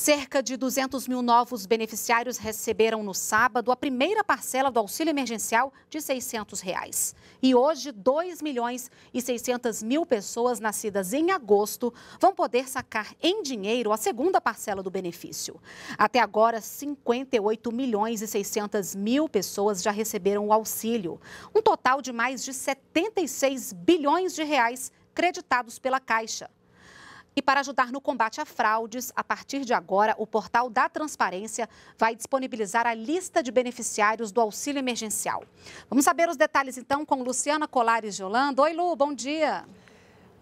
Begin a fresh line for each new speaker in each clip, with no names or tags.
Cerca de 200 mil novos beneficiários receberam no sábado a primeira parcela do auxílio emergencial de R$ 600. Reais. E hoje, 2 milhões e 600 mil pessoas nascidas em agosto vão poder sacar em dinheiro a segunda parcela do benefício. Até agora, 58 milhões e 600 mil pessoas já receberam o auxílio, um total de mais de 76 bilhões de reais creditados pela Caixa. E para ajudar no combate a fraudes, a partir de agora, o portal da Transparência vai disponibilizar a lista de beneficiários do auxílio emergencial. Vamos saber os detalhes então com Luciana Colares de Holanda. Oi, Lu, bom dia.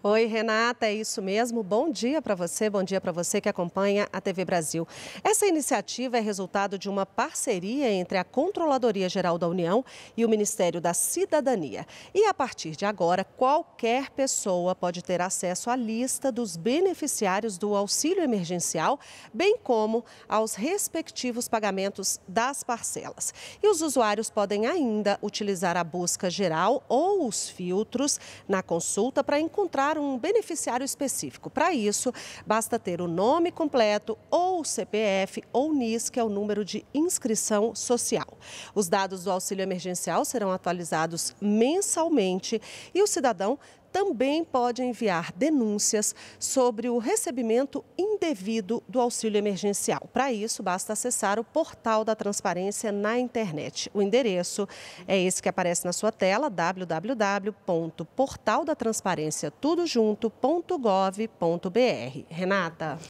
Oi, Renata, é isso mesmo. Bom dia para você, bom dia para você que acompanha a TV Brasil. Essa iniciativa é resultado de uma parceria entre a Controladoria Geral da União e o Ministério da Cidadania. E a partir de agora, qualquer pessoa pode ter acesso à lista dos beneficiários do auxílio emergencial, bem como aos respectivos pagamentos das parcelas. E os usuários podem ainda utilizar a busca geral ou os filtros na consulta para encontrar um beneficiário específico. Para isso, basta ter o nome completo ou o CPF ou NIS, que é o número de inscrição social. Os dados do auxílio emergencial serão atualizados mensalmente e o cidadão também pode enviar denúncias sobre o recebimento indevido do auxílio emergencial. Para isso, basta acessar o portal da transparência na internet. O endereço é esse que aparece na sua tela: www.portaldatransparenciatudojunto.gov.br. Renata.